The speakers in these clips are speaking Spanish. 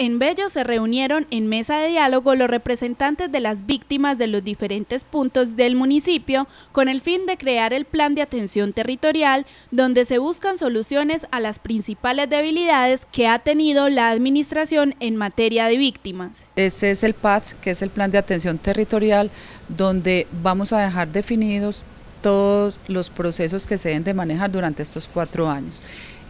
en Bello se reunieron en mesa de diálogo los representantes de las víctimas de los diferentes puntos del municipio con el fin de crear el plan de atención territorial donde se buscan soluciones a las principales debilidades que ha tenido la administración en materia de víctimas. ese es el PATS, que es el plan de atención territorial, donde vamos a dejar definidos todos los procesos que se deben de manejar durante estos cuatro años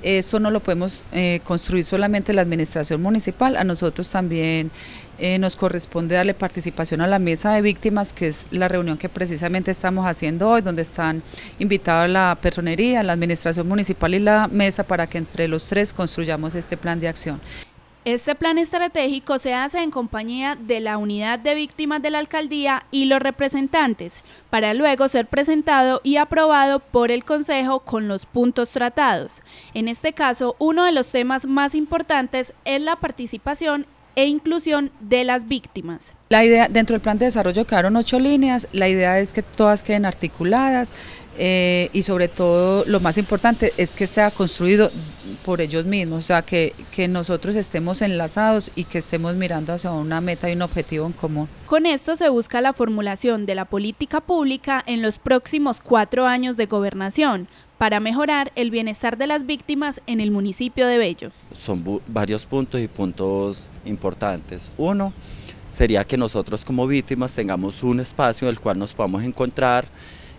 eso no lo podemos eh, construir solamente la administración municipal, a nosotros también eh, nos corresponde darle participación a la mesa de víctimas, que es la reunión que precisamente estamos haciendo hoy, donde están invitados la personería, la administración municipal y la mesa para que entre los tres construyamos este plan de acción. Este plan estratégico se hace en compañía de la unidad de víctimas de la alcaldía y los representantes, para luego ser presentado y aprobado por el Consejo con los puntos tratados. En este caso, uno de los temas más importantes es la participación e inclusión de las víctimas. La idea, dentro del plan de desarrollo quedaron ocho líneas, la idea es que todas queden articuladas eh, y sobre todo lo más importante es que sea construido por ellos mismos, o sea, que, nosotros estemos enlazados y que estemos mirando hacia una meta y un objetivo en común. Con esto se busca la formulación de la política pública en los próximos cuatro años de gobernación para mejorar el bienestar de las víctimas en el municipio de Bello. Son varios puntos y puntos importantes. Uno, sería que nosotros como víctimas tengamos un espacio en el cual nos podamos encontrar,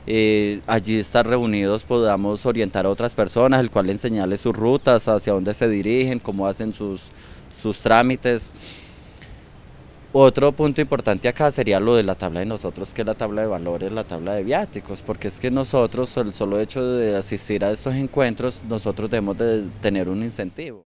eh, allí estar reunidos podamos orientar a otras personas, el cual enseñale sus rutas, hacia dónde se dirigen, cómo hacen sus, sus trámites. Otro punto importante acá sería lo de la tabla de nosotros, que es la tabla de valores, la tabla de viáticos, porque es que nosotros, el solo hecho de asistir a estos encuentros, nosotros debemos de tener un incentivo.